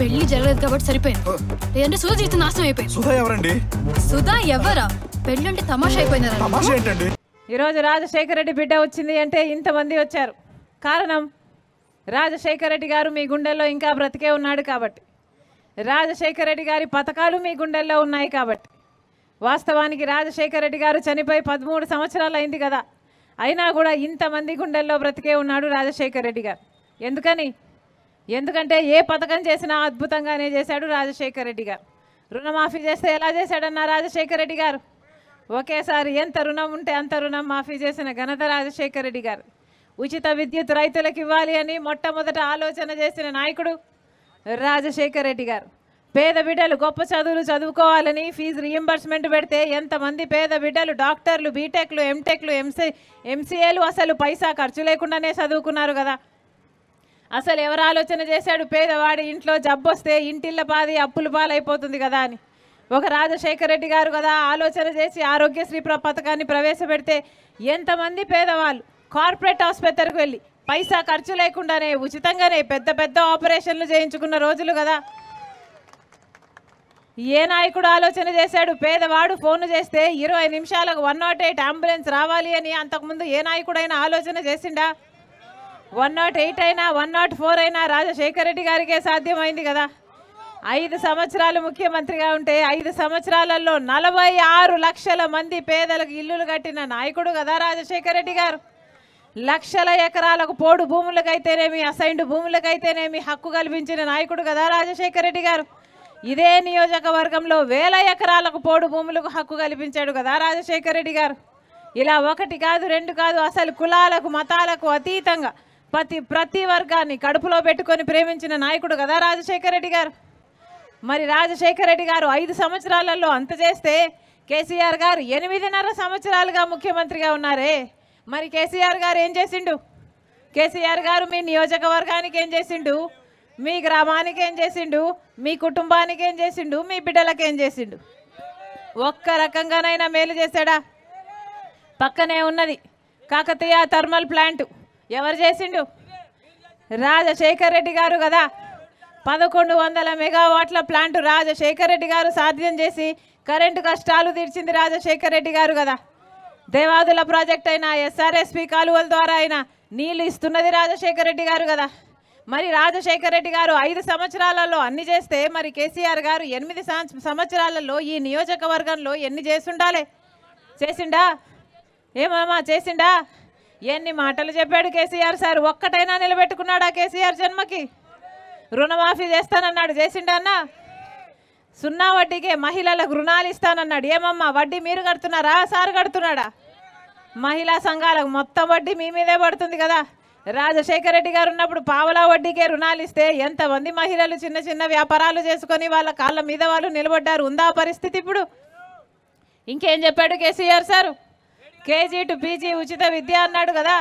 పెళ్లి జరగలేదు కాబట్టి సరిపోయింది లేదంటే సుధా జీవితం నాశనం అయిపోయింది సుధా ఎవరండి సుధా ఎవరా పెళ్లి అంటే తమాషా ఈ ఈరోజు రాజశేఖర రెడ్డి బిడ్డ వచ్చింది అంటే ఇంతమంది వచ్చారు కారణం రాజశేఖర రెడ్డి గారు మీ గుండెల్లో ఇంకా బ్రతికే ఉన్నాడు కాబట్టి రాజశేఖర రెడ్డి గారి పథకాలు మీ గుండెల్లో ఉన్నాయి కాబట్టి వాస్తవానికి రాజశేఖర రెడ్డి గారు చనిపోయి పదమూడు సంవత్సరాలు అయింది కదా అయినా కూడా ఇంతమంది గుండెల్లో బ్రతికే ఉన్నాడు రాజశేఖర రెడ్డి గారు ఎందుకని ఎందుకంటే ఏ పథకం చేసినా అద్భుతంగానే చేశాడు రాజశేఖర రెడ్డి గారు రుణమాఫీ చేస్తే ఎలా చేశాడన్నా రాజశేఖర రెడ్డి గారు ఒకేసారి ఎంత రుణం ఉంటే అంత రుణం మాఫీ చేసిన ఘనత రాజశేఖర రెడ్డి గారు ఉచిత విద్యుత్ రైతులకు ఇవ్వాలి అని మొట్టమొదట ఆలోచన చేసిన నాయకుడు రాజశేఖర రెడ్డి గారు పేద బిడ్డలు గొప్ప చదువులు చదువుకోవాలని ఫీజు రియంబర్స్మెంట్ పెడితే ఎంతమంది పేద బిడ్డలు డాక్టర్లు బీటెక్లు ఎంటెక్లు ఎంసీ ఎంసీఏలు అసలు పైసా ఖర్చు లేకుండానే చదువుకున్నారు కదా అసలు ఎవరు ఆలోచన చేశాడు పేదవాడి ఇంట్లో జబ్బు వస్తే ఇంటిళ్ళ పాది అప్పుల పాలైపోతుంది కదా అని ఒక రాజశేఖర రెడ్డి గారు కదా ఆలోచన చేసి ఆరోగ్యశ్రీ పథకాన్ని ప్రవేశపెడితే ఎంతమంది పేదవాళ్ళు కార్పొరేట్ ఆసుపత్రికి వెళ్ళి పైసా ఖర్చు లేకుండానే ఉచితంగానే పెద్ద పెద్ద ఆపరేషన్లు చేయించుకున్న రోజులు కదా ఏ నాయకుడు ఆలోచన చేశాడు పేదవాడు ఫోన్ చేస్తే ఇరవై నిమిషాలకు వన్ నాట్ ఎయిట్ అంబులెన్స్ రావాలి అని అంతకుముందు ఏ నాయకుడైనా ఆలోచన చేసిండా వన్ నాట్ ఎయిట్ అయినా వన్ నాట్ ఫోర్ అయినా రాజశేఖర రెడ్డి గారికే సాధ్యమైంది కదా ఐదు సంవత్సరాలు ముఖ్యమంత్రిగా ఉంటే ఐదు సంవత్సరాలలో నలభై ఆరు లక్షల మంది పేదలకు ఇల్లులు కట్టిన నాయకుడు కదా రాజశేఖర రెడ్డి గారు లక్షల ఎకరాలకు పోడు భూములకైతేనేమి అసైన్డ్ భూములకైతేనేమి హక్కు కల్పించిన నాయకుడు కదా రాజశేఖర రెడ్డి గారు ఇదే నియోజకవర్గంలో వేల ఎకరాలకు పోడు భూములకు హక్కు కల్పించాడు కదా రాజశేఖర రెడ్డి గారు ఇలా ఒకటి కాదు రెండు కాదు అసలు కులాలకు మతాలకు అతీతంగా ప్రతి ప్రతి వర్గాన్ని కడుపులో పెట్టుకొని ప్రేమించిన నాయకుడు కదా రాజశేఖర రెడ్డి గారు మరి రాజశేఖర రెడ్డి గారు ఐదు సంవత్సరాలలో అంత చేస్తే కేసీఆర్ గారు ఎనిమిదిన్నర సంవత్సరాలుగా ముఖ్యమంత్రిగా ఉన్నారే మరి కేసీఆర్ గారు ఏం చేసిండు కేసీఆర్ గారు మీ నియోజకవర్గానికి ఏం చేసిండు మీ గ్రామానికి ఏం చేసిండు మీ కుటుంబానికి ఏం చేసిండు మీ బిడ్డలకు ఏం చేసిండు ఒక్క రకంగానైనా మేలు చేశాడా పక్కనే ఉన్నది కాకతీయ థర్మల్ ప్లాంటు ఎవరు చేసిండు రాజశేఖర్ రెడ్డి గారు కదా పదకొండు వందల మెగావాట్ల ప్లాంట్ రాజశేఖర్ రెడ్డి గారు సాధ్యం చేసి కరెంటు కష్టాలు తీర్చింది రాజశేఖర్ రెడ్డి గారు కదా దేవాదుల ప్రాజెక్ట్ అయినా ఎస్ఆర్ఎస్పి కాలువల ద్వారా అయినా నీళ్ళు ఇస్తున్నది రాజశేఖర్ రెడ్డి గారు కదా మరి రాజశేఖర్ రెడ్డి గారు ఐదు సంవత్సరాలలో అన్ని చేస్తే మరి కేసీఆర్ గారు ఎనిమిది సంవత్సరాలలో ఈ నియోజకవర్గంలో ఎన్ని చేసిండాలి చేసిండా ఏమమ్మా చేసిండా ఎన్ని మాటలు చెప్పాడు కేసీఆర్ సార్ ఒక్కటైనా నిలబెట్టుకున్నాడా కేసీఆర్ జన్మకి రుణమాఫీ చేస్తానన్నాడు చేసిండన్నా సున్నా వడ్డీకే మహిళలకు రుణాలు ఇస్తానన్నాడు ఏమమ్మా వడ్డీ మీరు కడుతున్నారా సార్ కడుతున్నాడా మహిళా సంఘాలకు మొత్తం వడ్డీ మీ మీదే పడుతుంది కదా రాజశేఖర రెడ్డి గారు ఉన్నప్పుడు పావలా వడ్డీకే రుణాలు ఇస్తే ఎంతమంది మహిళలు చిన్న చిన్న వ్యాపారాలు చేసుకొని వాళ్ళ కాళ్ళ మీద వాళ్ళు నిలబడ్డారు ఉందా పరిస్థితి ఇప్పుడు ఇంకేం చెప్పాడు KCR sir KG to PG ఉచిత విద్య అన్నాడు కదా